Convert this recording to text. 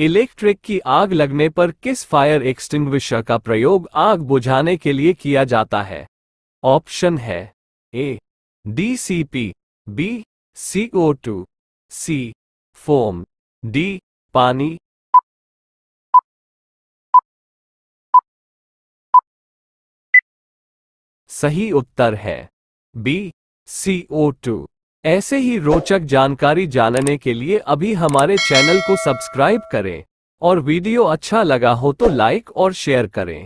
electric की आग लगने पर किस फायर एक्सटिंग्विशर का प्रयोग आग बुझाने के लिए किया जाता है ऑप्शन है A D C P B C O two C foam D पानी सही उत्तर है बी सी ओ टू ऐसे ही रोचक जानकारी जानने के लिए अभी हमारे चैनल को सब्सक्राइब करें और वीडियो अच्छा लगा हो तो लाइक और शेयर करें